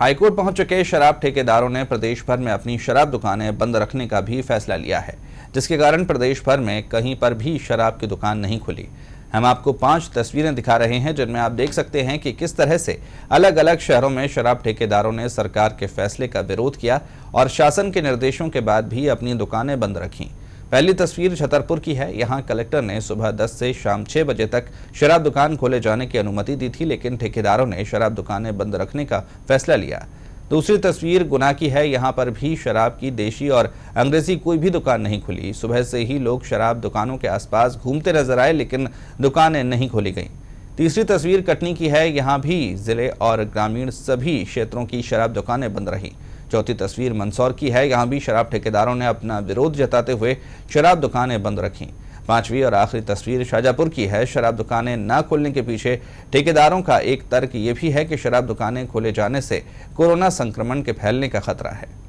high court पहुंच चुके शराब ठेकेदारों ने प्रदेश भर में अपनी शराब दुकानें बंद रखने का भी फैसला लिया है जिसके कारण प्रदेश भर में कहीं पर भी शराब की दुकान नहीं खुली हम आपको पांच तस्वीरें दिखा रहे हैं जिनमें आप देख सकते हैं कि किस तरह से अलग अलग शहरों में शराब ठेकेदारों ने सरकार के फैसले का विरोध किया और शासन के निर्देशों के बाद भी अपनी दुकानें बंद रखीं पहली तस्वीर छतरपुर की है यहाँ कलेक्टर ने सुबह 10 से शाम 6 बजे तक शराब दुकान खोले जाने की अनुमति दी थी लेकिन ठेकेदारों ने शराब दुकानें बंद रखने का फैसला लिया दूसरी तस्वीर गुना की है यहाँ पर भी शराब की देशी और अंग्रेजी कोई भी दुकान नहीं खुली सुबह से ही लोग शराब दुकानों के आसपास घूमते नजर आए लेकिन दुकानें नहीं खोली गईं तीसरी तस्वीर कटनी की है यहाँ भी जिले और ग्रामीण सभी क्षेत्रों की शराब दुकानें बंद रहीं चौथी तस्वीर मंदसौर की है यहाँ भी शराब ठेकेदारों ने अपना विरोध जताते हुए शराब दुकानें बंद रखीं पांचवी और आखिरी तस्वीर शाजापुर की है शराब दुकानें न खोलने के पीछे ठेकेदारों का एक तर्क ये भी है कि शराब दुकानें खोले जाने से कोरोना संक्रमण के फैलने का खतरा है